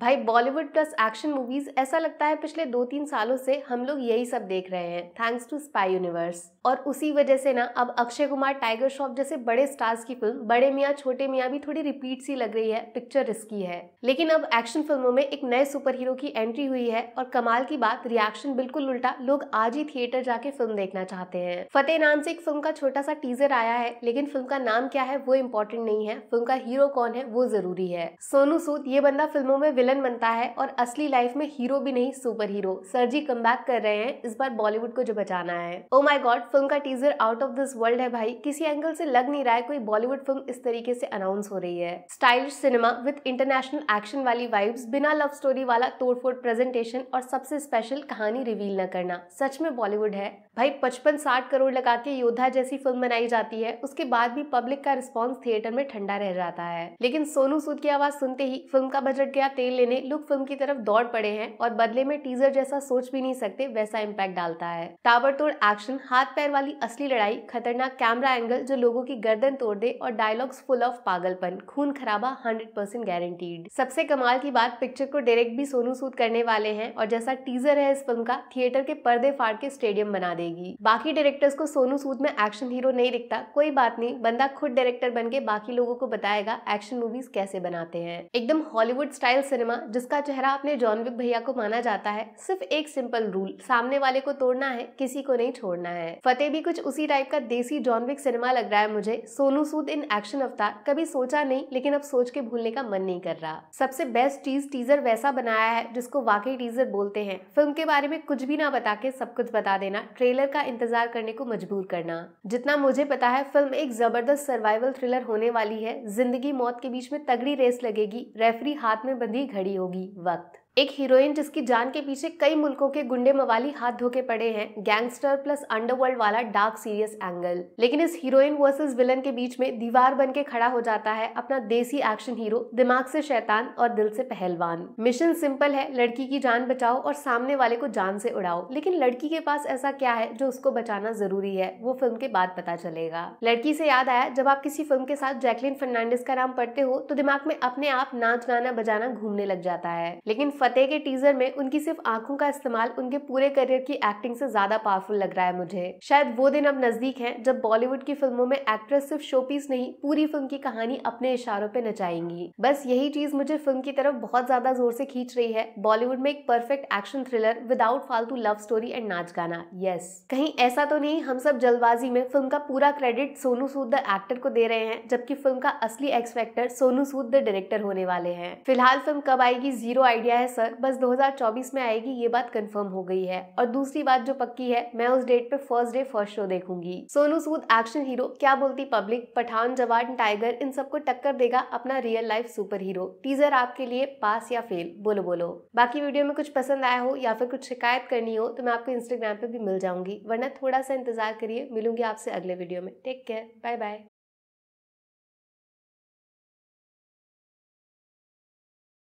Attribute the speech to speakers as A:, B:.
A: भाई Bollywood plus action movies ऐसा लगता है पिछले दो तीन सालों से हम लोग यही सब देख रहे हैं थैंक्स टू स्पाई यूनिवर्स और उसी वजह से ना अब अक्षय कुमार टाइगर श्रॉफ जैसे बड़े स्टार्स की फिल्म बड़े मियाँ छोटे मियाँ भी थोड़ी रिपीट सी लग रही है पिक्चर रिस्की है लेकिन अब एक्शन फिल्मों में एक नए सुपर हीरो की एंट्री हुई है और कमाल की बात रिएक्शन बिल्कुल उल्टा लोग आज ही थिएटर जाके फिल्म देखना चाहते हैं फतेह नाम से एक फिल्म का छोटा सा टीजर आया है लेकिन फिल्म का नाम क्या है वो इम्पोर्टेंट नहीं है फिल्म का हीरो कौन है वो जरूरी है सोनू सूद ये बंदा फिल्मों में विलन विलन बनता है और असली लाइफ में हीरो भी नहीं सुपर हीरो जी कम कर रहे हैं इस बार बॉलीवुड को जो बचाना है ओ माई गॉड फिल्म का teaser out of this world है भाई किसी एंगल से लग नहीं रहा है कोई बॉलीवुड फिल्म इस तरीके से अनाउंस हो रही है stylish cinema with international action वाली वाइब्स बिना लव स्टोरी वाला तोड़फोड़ प्रेजेंटेशन और सबसे स्पेशल कहानी रिवील न करना सच में बॉलीवुड है भाई पचपन साठ करोड़ लगा के योद्धा जैसी फिल्म बनाई जाती है उसके बाद भी पब्लिक का रिस्पॉन्स थिएटर में ठंडा रह जाता है लेकिन सोनू सूद की आवाज सुनते ही फिल्म का बजट गया तेल लेने लोग फिल्म की तरफ दौड़ पड़े हैं और बदले में टीजर जैसा सोच भी नहीं सकते वैसा इम्पैक्ट डालता है ताबड़तोड़ एक्शन हाथ पैर वाली असली लड़ाई खतरनाक कैमरा एंगल जो लोगों की गर्दन तोड़ दे और डायलॉग्स फुल ऑफ पागलपन खून खराबा 100% गारंटीड सबसे कमाल की बात पिक्चर को डायरेक्ट भी सोनू सूद करने वाले हैं और जैसा टीजर है इस फिल्म का थिएटर के पर्दे फाड़ के स्टेडियम बना देगी आएगी बाकी डायरेक्टर्स को सोनू सूद में एक्शन हीरो नहीं दिखता कोई बात नहीं बंदा खुद डायरेक्टर बन के बाकी लोगों को बताएगा एक्शन मूवीज कैसे बनाते हैं एकदम हॉलीवुड स्टाइल सिनेमा जिसका चेहरा अपने जॉनविक भैया को माना जाता है सिर्फ एक सिंपल रूल सामने वाले को तोड़ना है किसी को नहीं छोड़ना है फतेह भी कुछ उसी टाइप का देसी जॉनविक सिनेमा लग रहा है मुझे सोनू सूद इन एक्शन अवतार कभी सोचा नहीं लेकिन अब सोच के भूलने का मन नहीं कर रहा सबसे बेस्ट चीज टीजर वैसा बनाया है जिसको वाकई टीजर बोलते हैं फिल्म के बारे में कुछ भी ना बता के सब कुछ बता देना ट्रेन ट्रेलर का इंतजार करने को मजबूर करना जितना मुझे पता है फिल्म एक जबरदस्त सर्वाइवल थ्रिलर होने वाली है जिंदगी मौत के बीच में तगड़ी रेस लगेगी रेफरी हाथ में बंधी घड़ी होगी वक्त एक हीरोइन जिसकी जान के पीछे कई मुल्कों के गुंडे मवाली हाथ धोके पड़े हैं गैंगस्टर प्लस अंडरवर्ल्ड वाला डार्क सीरियस एंगल लेकिन इस हीरोइन वर्सेस विलन के बीच में दीवार बन के खड़ा हो जाता है अपना देसी एक्शन हीरो दिमाग से शैतान और दिल से पहलवान मिशन सिंपल है लड़की की जान बचाओ और सामने वाले को जान से उड़ाओ लेकिन लड़की के पास ऐसा क्या है जो उसको बचाना जरूरी है वो फिल्म के बाद पता चलेगा लड़की से याद आया जब आप किसी फिल्म के साथ जैकलिन फर्नांडिस का नाम पढ़ते हो तो दिमाग में अपने आप नाच गाना बजाना घूमने लग जाता है लेकिन फतेह के टीजर में उनकी सिर्फ आंखों का इस्तेमाल उनके पूरे करियर की एक्टिंग से ज्यादा पावरफुल लग रहा है मुझे शायद वो दिन अब नजदीक है जब बॉलीवुड की फिल्मों में एक्ट्रेस सिर्फ शोपीस नहीं पूरी फिल्म की कहानी अपने इशारों पर नचाएंगी बस यही चीज मुझे फिल्म की तरफ बहुत ज्यादा जोर से खींच रही है बॉलीवुड में एक परफेक्ट एक्शन थ्रिलर विदाउट फालतू लव स्टोरी एंड नाच गाना यस कहीं ऐसा तो नहीं हम सब जल्दबाजी में फिल्म का पूरा credit Sonu Sood the actor को दे रहे हैं जबकि फिल्म का असली एक्सपेक्टर सोनू सूद द डायरेक्टर होने वाले हैं फिलहाल फिल्म कब आएगी जीरो आइडिया है सर बस 2024 में आएगी ये बात कंफर्म हो गई है और दूसरी बात जो पक्की है मैं उस डेट पे फर्स्ट डे फर्स्ट शो देखूंगी सोनू सूद एक्शन हीरो क्या बोलती पब्लिक पठान जवान टाइगर इन सबको टक्कर देगा अपना real life super hero teaser आपके लिए पास या फेल बोलो बोलो बाकी वीडियो में कुछ पसंद आया हो या फिर कुछ शिकायत करनी हो तो मैं आपको इंस्टाग्राम पे भी मिल जाऊंगी वरना थोड़ा सा इंतजार करिए मिलूंगी आपसे अगले वीडियो में टेक केयर बाय बाय